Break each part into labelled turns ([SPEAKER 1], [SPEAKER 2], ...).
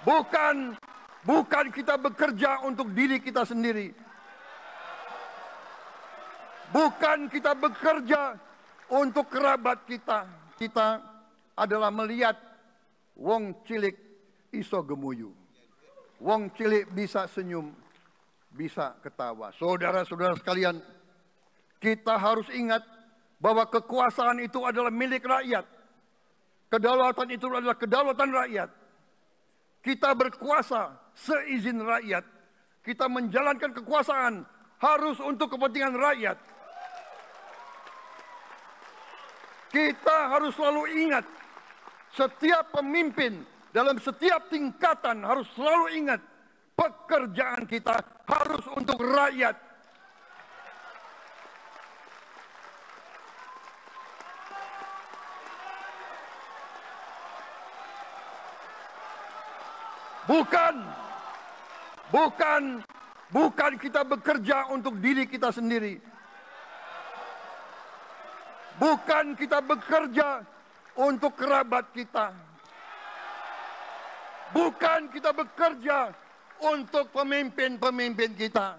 [SPEAKER 1] Bukan bukan kita bekerja untuk diri kita sendiri. Bukan kita bekerja untuk kerabat kita. Kita adalah melihat wong cilik iso gemuyu. Wong cilik bisa senyum, bisa ketawa. Saudara-saudara sekalian, kita harus ingat bahwa kekuasaan itu adalah milik rakyat. Kedaulatan itu adalah kedaulatan rakyat. Kita berkuasa seizin rakyat. Kita menjalankan kekuasaan harus untuk kepentingan rakyat. Kita harus selalu ingat setiap pemimpin dalam setiap tingkatan harus selalu ingat pekerjaan kita harus untuk rakyat Bukan, bukan, bukan kita bekerja untuk diri kita sendiri. Bukan kita bekerja untuk kerabat kita. Bukan kita bekerja untuk pemimpin-pemimpin kita.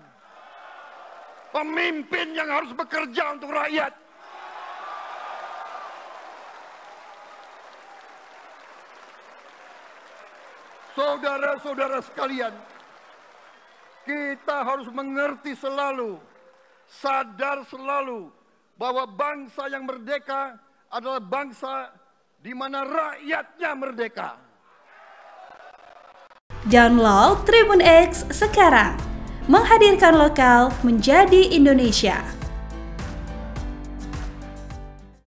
[SPEAKER 1] Pemimpin yang harus bekerja untuk rakyat. Saudara-saudara sekalian, kita harus mengerti selalu, sadar selalu bahwa bangsa yang merdeka adalah bangsa di mana rakyatnya merdeka.
[SPEAKER 2] Download Tribun X sekarang, menghadirkan lokal menjadi Indonesia.